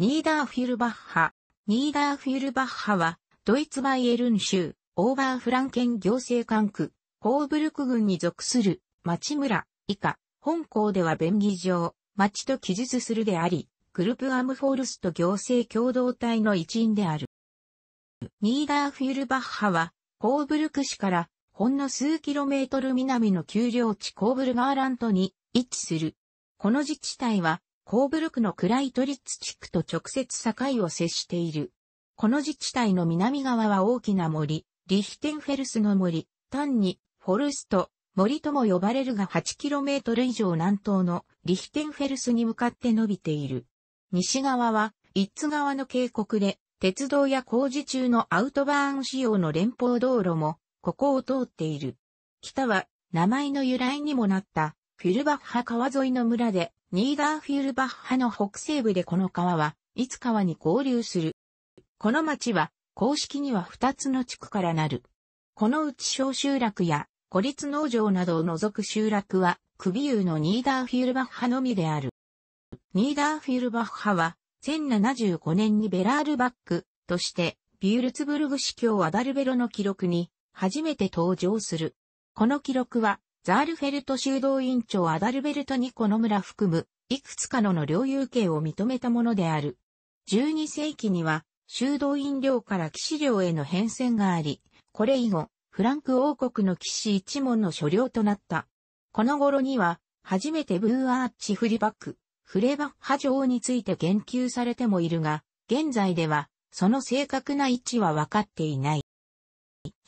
ニーダーフィルバッハ。ニーダーフィルバッハは、ドイツバイエルン州、オーバーフランケン行政管区、ホーブルク郡に属する、町村、以下、本校では便宜上、町と記述するであり、グルプアムフォールスと行政共同体の一員である。ニーダーフィルバッハは、ホーブルク市から、ほんの数キロメートル南の丘陵地コーブルガーラントに位置する。この自治体は、コーブルクのクライトリッツ地区と直接境を接している。この自治体の南側は大きな森、リヒテンフェルスの森、単にフォルスト、森とも呼ばれるが 8km 以上南東のリヒテンフェルスに向かって伸びている。西側は、イッツ側の渓谷で、鉄道や工事中のアウトバーン仕様の連邦道路も、ここを通っている。北は、名前の由来にもなった、フィルバッハ川沿いの村で、ニーダーフィールバッハの北西部でこの川は、いつ川に合流する。この町は、公式には2つの地区からなる。このうち小集落や、孤立農場などを除く集落は、クビユーのニーダーフィールバッハのみである。ニーダーフィールバッハは、1075年にベラールバックとして、ビュールツブルグ司教アダルベロの記録に初めて登場する。この記録はザールフェルト修道院長アダルベルト・ニコの村含む、いくつかのの領有権を認めたものである。12世紀には、修道院領から騎士領への変遷があり、これ以後、フランク王国の騎士一門の所領となった。この頃には、初めてブーアーチ・フリバック、フレバッハ城について言及されてもいるが、現在では、その正確な位置は分かっていない。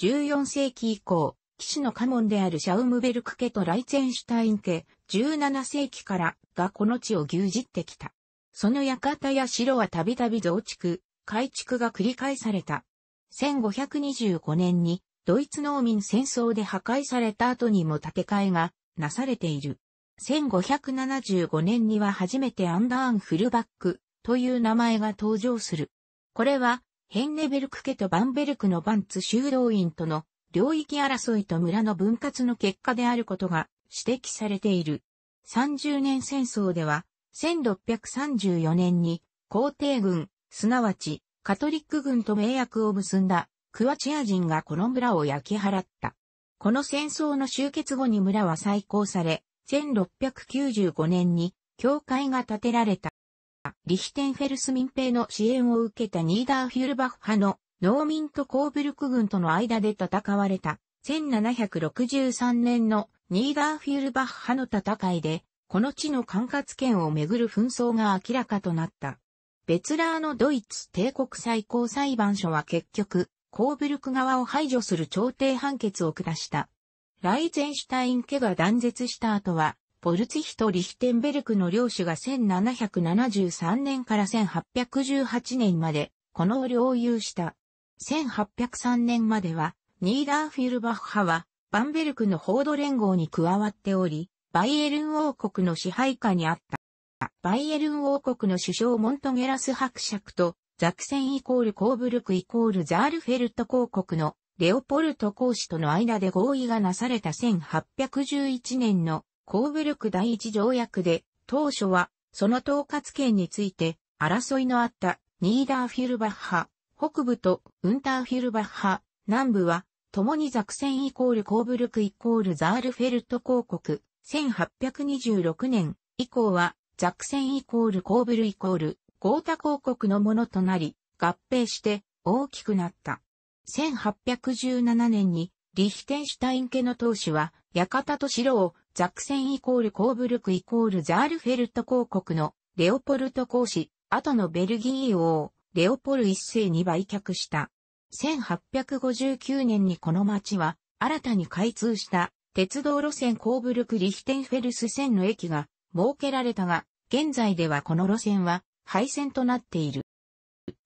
14世紀以降、騎士の家紋であるシャウムベルク家とライツェンシュタイン家、17世紀からがこの地を牛耳ってきた。その館や城はたびたび増築、改築が繰り返された。1525年にドイツ農民戦争で破壊された後にも建て替えがなされている。1575年には初めてアンダーンフルバックという名前が登場する。これはヘンネベルク家とバンベルクのバンツ修道院との領域争いと村の分割の結果であることが指摘されている。30年戦争では、1634年に皇帝軍、すなわちカトリック軍と盟約を結んだクワチア人がこの村を焼き払った。この戦争の終結後に村は再興され、1695年に教会が建てられた。リヒテンフェルス民兵の支援を受けたニーダーフュルバッハの農民とコーブルク軍との間で戦われた1763年のニーダーフィールバッハの戦いで、この地の管轄権をめぐる紛争が明らかとなった。ベツラーのドイツ帝国最高裁判所は結局、コーブルク側を排除する調停判決を下した。ライゼンシュタイン家が断絶した後は、ポルツヒとリヒテンベルクの領主が1773年から1818年まで、この領有した。1803年までは、ニーダーフィルバッハは、バンベルクの報道連合に加わっており、バイエルン王国の支配下にあった。バイエルン王国の首相モントゲラス伯爵と、ザクセンイコールコーブルクイコールザールフェルト公国のレオポルト公使との間で合意がなされた1811年のコーブルク第一条約で、当初はその統括権について争いのあったニーダーフィルバッハ、北部とウンターフィルバッハ、南部は、共にザクセンイコールコーブルクイコールザールフェルト公国、1826年以降は、ザクセンイコールコーブルイコール、ゴータ公国のものとなり、合併して大きくなった。1817年に、リヒテンシュタイン家の当主は、館と城をザクセンイコールコーブルクイコールザールフェルト公国のレオポルト公使、後のベルギー王、レオポル一世に売却した。1859年にこの町は、新たに開通した鉄道路線コーブルク・リヒテンフェルス線の駅が設けられたが、現在ではこの路線は廃線となっている。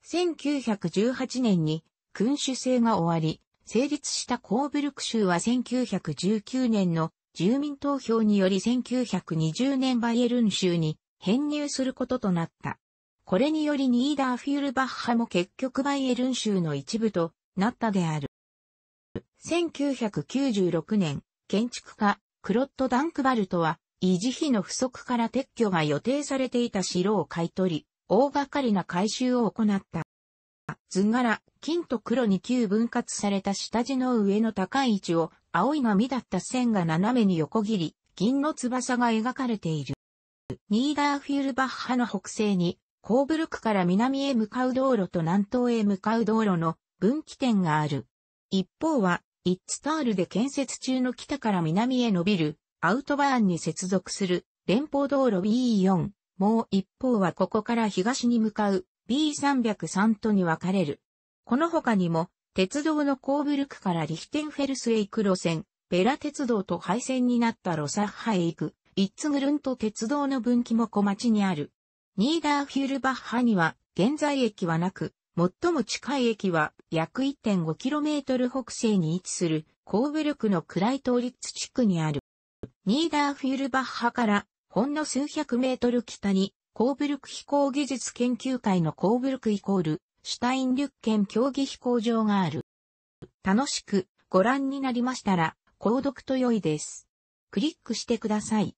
1918年に君主制が終わり、成立したコーブルク州は1919年の住民投票により1920年バイエルン州に編入することとなった。これによりニーダーフィールバッハも結局バイエルン州の一部となったである。1996年、建築家、クロット・ダンクバルトは、維持費の不足から撤去が予定されていた城を買い取り、大掛かりな改修を行った。図柄、金と黒に旧分割された下地の上の高い位置を、青い波だった線が斜めに横切り、銀の翼が描かれている。ニーダーフィールバッハの北西にコーブルクから南へ向かう道路と南東へ向かう道路の分岐点がある。一方は、イッツタールで建設中の北から南へ伸びるアウトバーンに接続する連邦道路 B4。もう一方はここから東に向かう B303 とに分かれる。この他にも、鉄道のコーブルクからリヒテンフェルスへ行く路線、ベラ鉄道と廃線になったロサッハへ行く、イッツグルント鉄道の分岐も小町にある。ニーダーフュルバッハには現在駅はなく、最も近い駅は約 1.5km 北西に位置するコーブルクのクライトーリッツ地区にある。ニーダーフュルバッハからほんの数百メートル北にコーブルク飛行技術研究会のコーブルクイコールシュタインリュッケン競技飛行場がある。楽しくご覧になりましたら購読と良いです。クリックしてください。